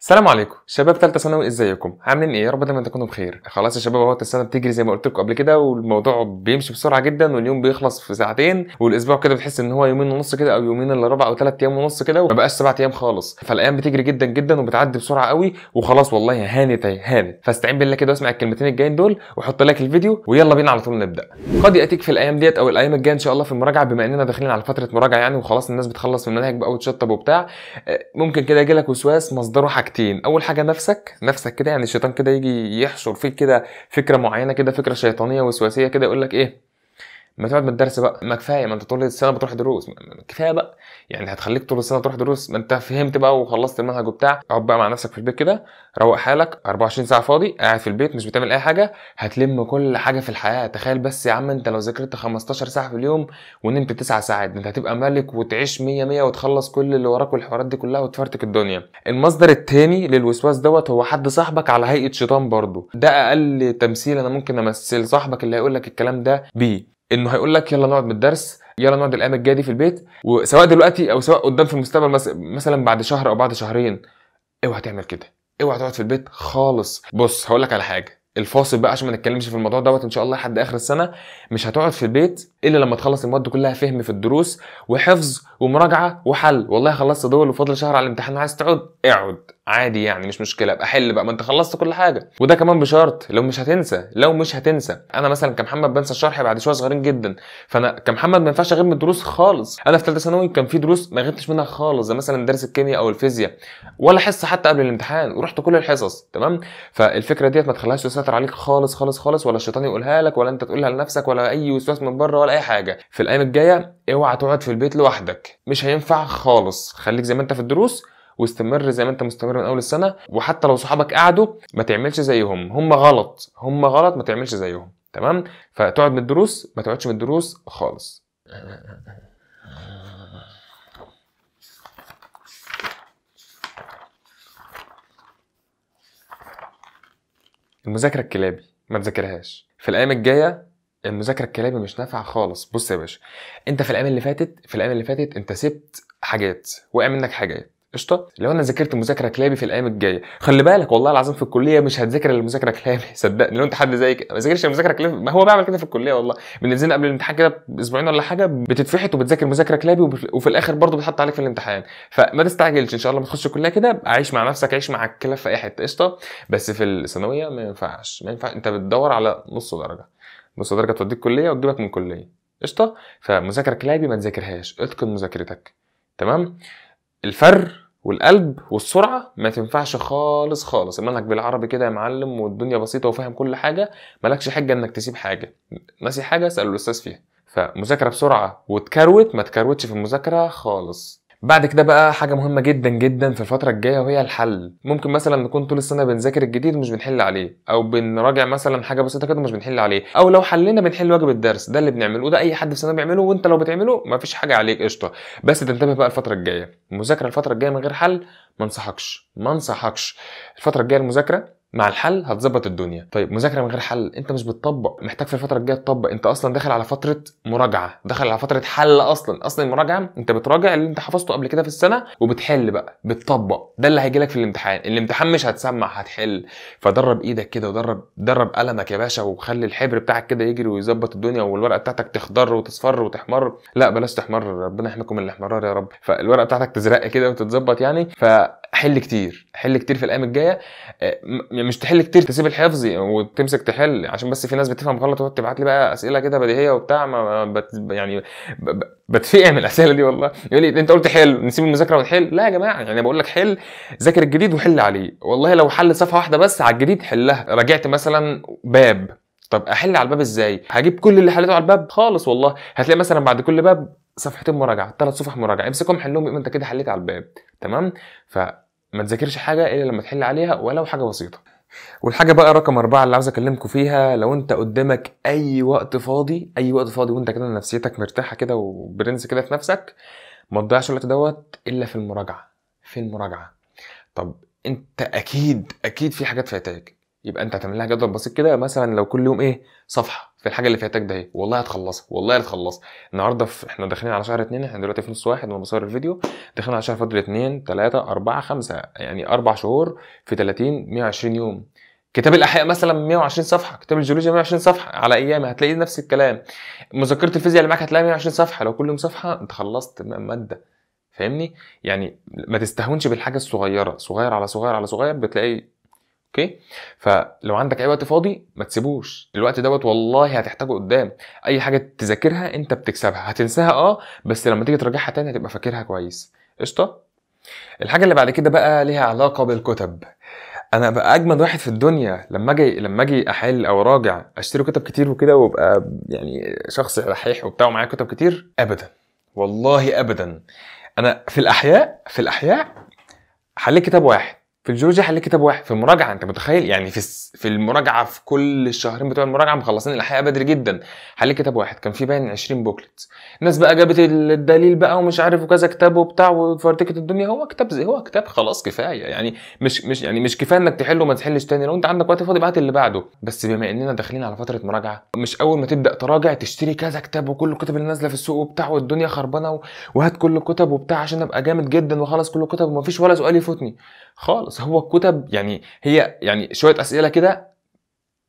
السلام عليكم شباب ثالثه ثانوي ازيكم عاملين ايه يا رب دايما تكونوا بخير خلاص يا شباب اهو السنه بتجري زي ما قلت لكم قبل كده والموضوع بيمشي بسرعه جدا واليوم بيخلص في ساعتين والاسبوع كده بتحس ان هو يومين ونص كده او يومين الا ربع او ثلاث ايام ونص كده وما بقاش سبع ايام خالص فالايام بتجري جدا جدا وبتعدي بسرعه قوي وخلاص والله هانت اهي هانت فاستعين بالله كده واسمع الكلمتين الجايين دول وحط لايك الفيديو ويلا بينا على طول نبدا قد ياتيك في الايام ديت او الايام الجايه ان شاء الله في المراجعه بما اننا داخلين على فتره مراجعه يعني وخلاص الناس بتخلص من المناهج بقى وتشطب وبتاع آه، ممكن كده يجي لك وسواس مصدره حاجتين اول حاجه نفسك نفسك كده يعني الشيطان كده يجي يحشر فيك كده فكره معينه كده فكره شيطانيه وسواسيه كده يقول لك ايه ما تقعد من الدرس بقى ما كفايه ما انت طول السنه بتروح دروس كفايه بقى يعني هتخليك طول السنه تروح دروس ما انت فهمت بقى وخلصت المنهج وبتاع اقعد بقى مع نفسك في البيت كده روق حالك 24 ساعه فاضي قاعد في البيت مش بتعمل اي حاجه هتلم كل حاجه في الحياه تخيل بس يا عم انت لو ذاكرت 15 ساعه في اليوم ونمت 9 ساعات انت هتبقى ملك وتعيش 100 100 وتخلص كل اللي وراك والحوارات دي كلها وتفرتك الدنيا المصدر الثاني للوسواس دوت هو حد صاحبك على هيئه شيطان برضه ده اقل تمثيل انا ممكن امثل صاحبك اللي هيقول لك الكلام ده بيه انه هيقول لك يلا نقعد من الدرس يلا نقعد الايام الجايه دي في البيت وسواء دلوقتي او سواء قدام في المستقبل مثلا بعد شهر او بعد شهرين اوعى تعمل كده اوعى تقعد في البيت خالص بص هقول لك على حاجه الفاصل بقى عشان ما نتكلمش في الموضوع دوت ان شاء الله لحد اخر السنه مش هتقعد في البيت الا لما تخلص المواد كلها فهم في الدروس وحفظ ومراجعه وحل والله خلصت دول وفاضل شهر على الامتحان عايز تقعد اقعد عادي يعني مش مشكله ابقى حل بقى ما انت خلصت كل حاجه وده كمان بشرط لو مش هتنسى لو مش هتنسى انا مثلا كمحمد بنسى الشرح بعد شويه صغيرين جدا فانا كمحمد ما ينفعش اغيب من الدروس خالص انا في ثالثه ثانوي كان في دروس ما غبتش منها خالص زي مثلا درس الكيمياء او الفيزياء ولا حصه حتى قبل الامتحان ورحت كل الحصص تمام فالفكره ديت ما تخليهاش تسيطر عليك خالص خالص خالص ولا الشيطان يقولها لك ولا انت تقولها لنفسك ولا اي وسواس من بره ولا اي حاجه في الايام الجايه اوعى تقعد في البيت لوحدك مش هينفع خالص خليك زي ما انت في الدروس واستمر زي ما انت مستمر من اول السنه وحتى لو صحابك قعدوا ما تعملش زيهم هم غلط هم غلط ما تعملش زيهم تمام فتقعد من الدروس ما تقعدش من الدروس خالص المذاكره الكلابي ما تذاكرهاش في الايام الجايه المذاكره الكلامي مش نافعه خالص بص يا باشا انت في الايام اللي فاتت في الايام اللي فاتت انت سبت حاجات وقع منك حاجات قشطه لو انا ذاكرت مذاكره كلابي في الايام الجايه خلي بالك والله العظيم في الكليه مش هتذاكر المذاكره كلابي صدقني لو انت حد زي كده ما ذاكرش المذاكره كلابي ما هو بعمل كده في الكليه والله بننزل قبل الامتحان كده باسبوعين ولا حاجه بتتفحت وبتذاكر مذاكره كلابي وفي الاخر برضه بتحط عليك في الامتحان فما تستعجلش ان شاء الله ما تخش الكليه كده عيش مع نفسك عيش مع الكلاب في اي حته قشطه بس في الثانويه ما ينفعش ما ينفع انت بتدور على نص درجه درجه توديك كليه وتجيبك من كليه قشطه فمذاكره كلابي ما تذاكرهاش اتقن مذاكرتك تمام الفر والقلب والسرعه ما تنفعش خالص خالص انك بالعربي كده يا معلم والدنيا بسيطه وفاهم كل حاجه مالكش حجه انك تسيب حاجه ناسي حاجه اسال الاستاذ فيها فمذاكره بسرعه وتكروت ما تكروتش في المذاكره خالص بعد كده بقى حاجه مهمه جدا جدا في الفتره الجايه وهي الحل ممكن مثلا نكون طول السنه بنذاكر الجديد ومش بنحل عليه او بنراجع مثلا حاجه بسيطه كده ومش بنحل عليه او لو حلينا بنحل واجب الدرس ده اللي بنعمله وده اي حد في سنه بيعمله وانت لو بتعمله مفيش حاجه عليك قشطه بس تنتبه بقى الفتره الجايه المذاكره الفتره الجايه من غير حل ما انصحكش ما انصحكش الفتره الجايه المذاكره مع الحل هتظبط الدنيا طيب مذاكره من غير حل انت مش بتطبق محتاج في الفتره الجايه تطبق انت اصلا داخل على فتره مراجعه داخل على فتره حل اصلا اصلا المراجعه انت بتراجع اللي انت حفظته قبل كده في السنه وبتحل بقى بتطبق ده اللي هيجي لك في الامتحان الامتحان مش هتسمع هتحل فدرب ايدك كده ودرب درب قلمك يا باشا وخلي الحبر بتاعك كده يجري ويظبط الدنيا والورقه بتاعتك تخضر وتصفر وتحمر لا بلاش تحمر ربنا يحميكم من الاحمرار يا رب فالورقه بتاعتك تزرق كده وتتظبط يعني فحل كتير حل كتير في الايام الجايه آه، يعني مش تحل كتير تسيب الحفظ وتمسك تحل عشان بس في ناس بتفهم غلط وتقعد تبعت لي بقى اسئله كده بديهيه وبتاع ما بت يعني بتفقع من الاسئله دي والله يقول لي انت قلت حل نسيب المذاكره ونحل لا يا جماعه يعني بقول لك حل ذاكر الجديد وحل عليه والله لو حل صفحه واحده بس على الجديد حلها راجعت مثلا باب طب احل على الباب ازاي هجيب كل اللي حليته على الباب خالص والله هتلاقي مثلا بعد كل باب صفحتين مراجعه ثلاث صفح مراجعه امسكهم حلهم انت كده حليت على الباب تمام ف ما تذاكرش حاجه الا لما تحل عليها ولو حاجه بسيطه والحاجه بقى رقم أربعة اللي عاوز اكلمكم فيها لو انت قدامك اي وقت فاضي اي وقت فاضي وانت كده نفسيتك مرتاحه كده وبرنس كده في نفسك ما تضيعش الوقت دوت الا في المراجعه في المراجعه طب انت اكيد اكيد في حاجات فاتك يبقى انت هتعمل لها جدول بسيط كده مثلا لو كل يوم ايه صفحه في الحاجه اللي فاتك ده اهي والله هتخلصها والله هتخلصها النهارده في احنا داخلين على شهر اتنين احنا دلوقتي في نص واحد وانا بصور الفيديو داخلين على شهر فاضل اتنين تلاته اربعه خمسه يعني اربع شهور في 30 120 يوم كتاب الاحياء مثلا 120 صفحه كتاب الجيولوجيا 120 صفحه على ايامي هتلاقي نفس الكلام مذكره الفيزياء اللي معاك هتلاقي 120 صفحه لو كل يوم صفحه انت خلصت ماده فاهمني يعني ما تستهونش بالحاجه الصغيره صغير على صغير على صغير بتلاقي اوكي فلو عندك اي وقت فاضي ما تسيبوش الوقت دوت والله هتحتاجه قدام اي حاجه تذاكرها انت بتكسبها هتنساها اه بس لما تيجي تراجعها تاني هتبقى فاكرها كويس قشطه الحاجه اللي بعد كده بقى ليها علاقه بالكتب انا بقى اجمد واحد في الدنيا لما اجي لما اجي احل او اراجع اشتري كتب كتير وكده وابقى يعني شخص رحيح وبتاع ومعايا كتب كتير ابدا والله ابدا انا في الاحياء في الاحياء حليت كتاب واحد في الجيولوجيا حل كتاب واحد في المراجعه انت متخيل يعني في في المراجعه في كل الشهرين بتوع المراجعه مخلصين الاحياء بدري جدا حل كتاب واحد كان في باين 20 بوكلت الناس بقى جابت الدليل بقى ومش عارف وكذا كتاب وبتاع وفرتكت الدنيا هو كتاب زي هو كتاب خلاص كفايه يعني مش مش يعني مش كفايه انك تحله وما تحلش تاني لو انت عندك وقت فاضي ابعت اللي بعده بس بما اننا داخلين على فتره مراجعه مش اول ما تبدا تراجع تشتري كذا كتاب وكل الكتب اللي نازله في السوق وبتاع والدنيا خربانه وهات كل الكتب وبتاع عشان ابقى جامد جدا واخلص كل الكتب ومفيش ولا سؤال يفوتني خالص هو الكتب يعني هي يعني شويه اسئله كده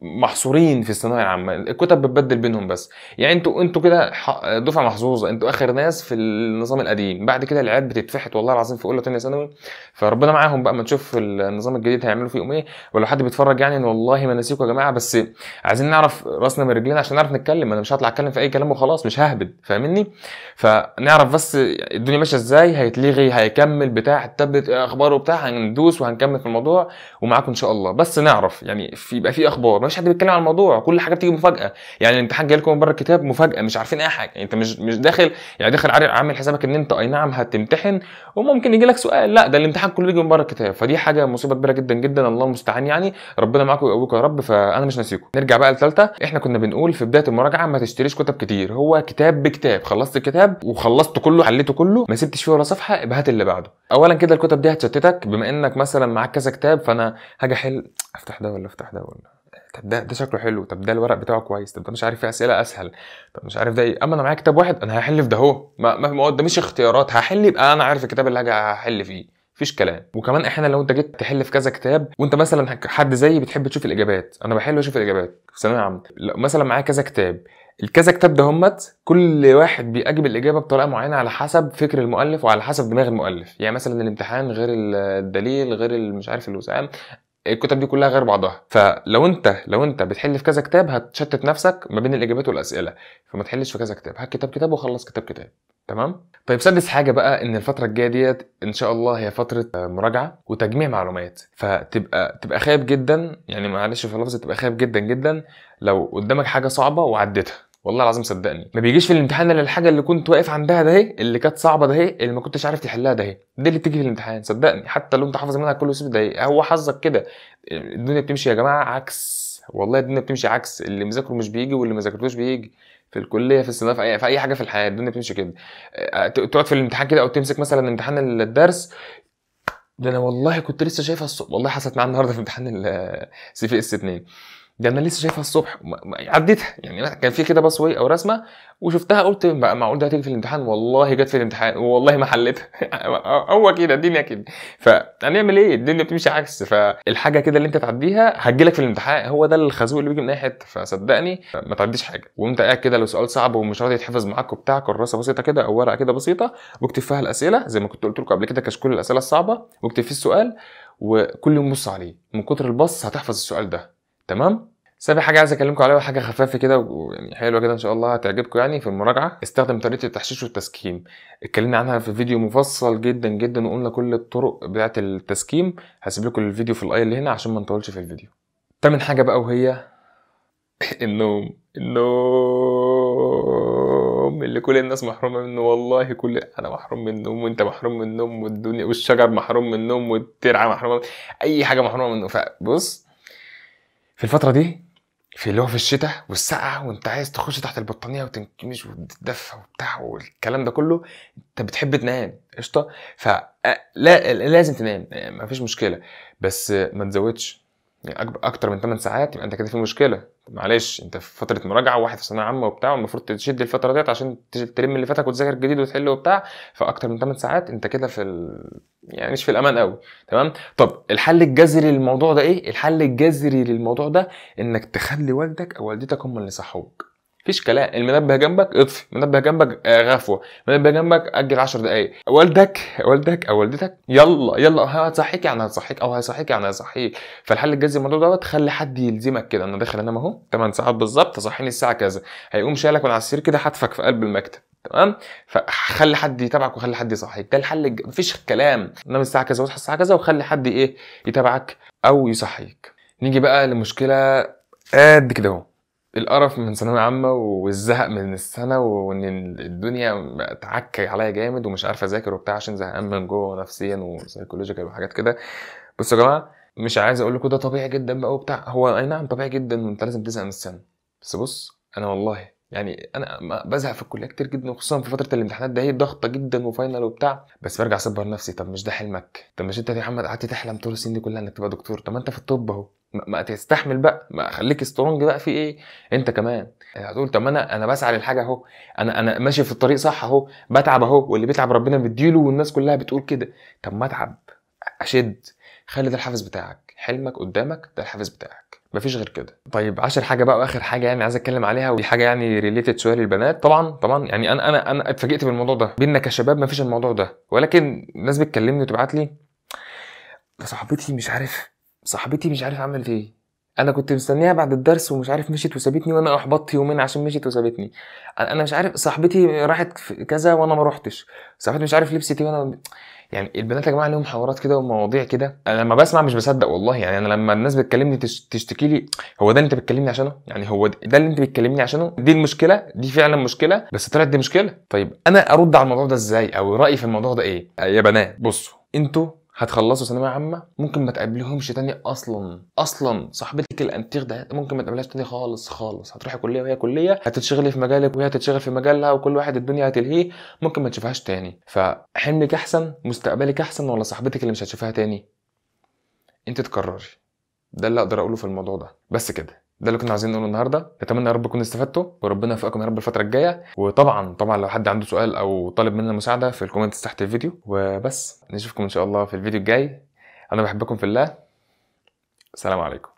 محصورين في الثانويه العامه الكتب بتبدل بينهم بس يعني انتوا انتوا كده دفعه محظوظه انتوا اخر ناس في النظام القديم بعد كده العيال بتتفحت والله العظيم في اولى ثانيه ثانوي فربنا معاهم بقى ما تشوف النظام الجديد هيعملوا فيهم ايه ولو حد بيتفرج يعني والله ما نسيكم يا جماعه بس عايزين نعرف راسنا من رجلينا عشان نعرف نتكلم انا مش هطلع اتكلم في اي كلام وخلاص مش ههبد فاهمني فنعرف بس الدنيا ماشيه ازاي هيتلغي هيكمل بتاع التابلت اخباره بتاع هندوس وهنكمل في الموضوع ومعاكم ان شاء الله بس نعرف يعني في يبقى في اخبار مفيش حد بيتكلم على الموضوع كل حاجه بتيجي مفاجاه يعني الامتحان جاي لكم من بره الكتاب مفاجاه مش عارفين اي حاجه انت مش مش داخل يعني داخل عامل حسابك ان انت اي نعم هتمتحن وممكن يجي لك سؤال لا ده الامتحان كله بيجي من بره الكتاب فدي حاجه مصيبه كبيره جدا جدا الله المستعان يعني ربنا معاكم ويقويكم يا رب فانا مش ناسيكم نرجع بقى للثالثه احنا كنا بنقول في بدايه المراجعه ما تشتريش كتب كتير هو كتاب بكتاب خلصت الكتاب وخلصت كله حليته كله ما سبتش فيه ولا صفحه ابهات اللي بعده اولا كده الكتب دي هتشتتك بما انك مثلا معاك كذا كتاب فانا هاجي احل افتح ده ولا افتح ده ولا طب ده ده شكله حلو طب ده الورق بتاعه كويس طب ده مش عارف في اسئله اسهل طب مش عارف ده ايه اما انا معايا كتاب واحد انا هحل في ده هو ما ما مش اختيارات هحل يبقى انا عارف الكتاب اللي هحل فيه مفيش كلام وكمان احيانا لو انت جيت تحل في كذا كتاب وانت مثلا حد زيي بتحب تشوف الاجابات انا بحل واشوف الاجابات في ثانويه عامه مثلا معايا كذا كتاب الكذا كتاب ده همت كل واحد بيجيب الاجابه بطريقه معينه على حسب فكر المؤلف وعلى حسب دماغ المؤلف يعني مثلا الامتحان غير الدليل غير مش عارف الوسام الكتب دي كلها غير بعضها فلو انت لو انت بتحل في كذا كتاب هتشتت نفسك ما بين الاجابات والاسئله فما تحلش في كذا كتاب هات كتاب كتاب وخلص كتاب كتاب تمام طيب سادس حاجه بقى ان الفتره الجايه ديت ان شاء الله هي فتره مراجعه وتجميع معلومات فتبقى تبقى خايف جدا يعني معلش في اللفظ تبقى خايف جدا جدا لو قدامك حاجه صعبه وعديتها والله العظيم صدقني ما بيجيش في الامتحان الا الحاجه اللي كنت واقف عندها ده اهي اللي كانت صعبه ده اهي اللي ما كنتش عارف تحلها ده اهي ده اللي بتيجي في الامتحان صدقني حتى لو انت حافظ منها كله سيب ده هو حظك كده الدنيا بتمشي يا جماعه عكس والله الدنيا بتمشي عكس اللي مذاكره مش بيجي واللي ما ذاكرتوش بيجي في الكليه في الصناعه في اي في اي حاجه في الحياه الدنيا بتمشي كده آه، تقعد في الامتحان كده او تمسك مثلا امتحان الدرس ده انا والله كنت لسه شايفها الصبح والله حصلت معايا النهارده في امتحان السي في اس 2 ده انا لسه شايفها الصبح عديتها يعني كان في كده باسواي او رسمه وشفتها قلت معقول ده هتيجي في الامتحان والله جت في الامتحان والله ما حلتها هو كده الدنيا كده فهنعمل ايه الدنيا بتمشي عكس فالحاجه كده اللي انت تعديها هتجيلك في الامتحان هو ده الخازوق اللي بيجي من اي حته فصدقني ما تعديش حاجه وانت قاعد كده لو سؤال صعب ومش راضي يتحفظ معاك وبتاع كراسه بسيطه كده او ورقه كده بسيطه واكتب فيها الاسئله زي ما كنت قلت لكم قبل كده كشكول الاسئله الصعبه واكتب فيه السؤال وكل يوم بص عليه من كتر البص هتحفظ السؤال ده تمام سابع حاجه عايز اكلمكم عليها حاجه خفافه كده ويعني حلوه كده ان شاء الله هتعجبكم يعني في المراجعه استخدم طريقه التحشيش والتسكيم اتكلمنا عنها في فيديو مفصل جدا جدا وقلنا كل الطرق بتاعه التسكيم هسيب لكم الفيديو في الاي اللي هنا عشان ما نطولش في الفيديو تامن حاجه بقى وهي النوم النوم اللي كل الناس محرومه منه والله كل انا محروم من النوم وانت محروم من النوم والدنيا والشجر محروم من النوم والترعه محرومه اي حاجه محرومه منه فبص في الفتره دي في اللي هو في الشتاء والسقعة وانت عايز تخش تحت البطانية وتنكمش وتدفى وبتاع والكلام ده كله انت بتحب تنام قشطة فلا لازم تنام مفيش مشكلة بس ما تزودش يعني اكتر من 8 ساعات يبقى انت كده في مشكله معلش انت في فتره مراجعه وواحد في ثانويه عامه وبتاع والمفروض تشد الفتره ديت عشان تلم اللي فاتك وتذاكر جديد وتحل وبتاع فاكتر من 8 ساعات انت كده في ال... يعني مش في الامان قوي تمام طب الحل الجذري للموضوع ده ايه الحل الجذري للموضوع ده انك تخلي والدك او والدتك هم اللي يصحوك مفيش كلام المنبه جنبك اطفي المنبه جنبك آه، غفوه المنبه جنبك اجل 10 دقائق والدك والدك او والدتك يلا يلا هتصحيك يعني هتصحيك او هيصحيك يعني هيصحيك فالحل الجذري للموضوع دوت خلي حد يلزمك كده انا داخل انام اهو 8 ساعات بالظبط صحيني الساعه كذا هيقوم شايلك من على السرير كده حتفك في قلب المكتب تمام فخلي حد يتابعك وخلي حد يصحيك ده الحل الج... مفيش كلام نام الساعه كذا واصحى الساعه كذا وخلي حد ايه يتابعك او يصحيك نيجي بقى لمشكله آه، قد كده اهو القرف من ثانويه عامه والزهق من السنه وان الدنيا اتعكي عليا جامد ومش عارف اذاكر وبتاع عشان زهقان من جوه نفسيا وسايكولوجيكال وحاجات كده بصوا يا جماعه مش عايز اقول لكم ده طبيعي جدا بقى وبتاع هو اي نعم طبيعي جدا وانت لازم تزهق من السنه بس بص انا والله يعني انا بزهق في الكليه كتير جدا وخصوصا في فتره الامتحانات ده هي ضغطه جدا وفاينل وبتاع بس برجع اصبر نفسي طب مش ده حلمك طب مش انت يا محمد قعدت تحلم طول السنين دي كلها انك تبقى دكتور طب ما انت في الطب اهو ما تستحمل بقى ما خليك سترونج بقى في ايه انت كمان هتقول طب انا انا بسعى للحاجه اهو انا انا ماشي في الطريق صح اهو بتعب اهو واللي بيتعب ربنا بيديله والناس كلها بتقول كده طب ما اتعب اشد خلي ده الحافز بتاعك حلمك قدامك ده الحافز بتاعك مفيش غير كده طيب عشر حاجه بقى واخر حاجه يعني عايز اتكلم عليها ودي حاجه يعني ريليتد شويه للبنات طبعا طبعا يعني انا انا انا اتفاجئت بالموضوع ده بينا كشباب مفيش الموضوع ده ولكن الناس بتكلمني وتبعت لي صاحبتي مش عارف صاحبتي مش عارف عملت ايه انا كنت مستنيها بعد الدرس ومش عارف مشيت وسابتني وانا احبطت يومين عشان مشيت وسابتني انا مش عارف صاحبتي راحت كذا وانا ما روحتش صاحبتي مش عارف لبست ايه وانا يعني البنات يا جماعه لهم حوارات كده ومواضيع كده انا لما بسمع مش بصدق والله يعني انا لما الناس بتكلمني تشتكي لي هو ده اللي انت بتكلمني عشانه يعني هو ده اللي انت بتكلمني عشانه دي المشكله دي فعلا مشكله بس طلعت دي مشكله طيب انا ارد على الموضوع ده ازاي او رايي في الموضوع ده ايه يا بنات بصوا انتوا هتخلصوا ثانويه عامه ممكن ما تقابلهمش تاني اصلا اصلا صاحبتك الانتيغ ده ممكن ما تقابلهاش تاني خالص خالص هتروحي كليه وهي كليه هتتشغلي في مجالك وهي هتتشغل في مجالها وكل واحد الدنيا هتلهيه ممكن ما تشوفهاش تاني فحلمك احسن مستقبلك احسن ولا صاحبتك اللي مش هتشوفها تاني انت تقرري ده اللي اقدر اقوله في الموضوع ده بس كده ده اللي كنا عايزين نقوله النهارده اتمنى يا رب تكونوا استفدتوا وربنا يوفقكم يا رب الفتره الجايه وطبعا طبعا لو حد عنده سؤال او طالب منا مساعده في الكومنتس تحت الفيديو وبس نشوفكم ان شاء الله في الفيديو الجاي انا بحبكم في الله سلام عليكم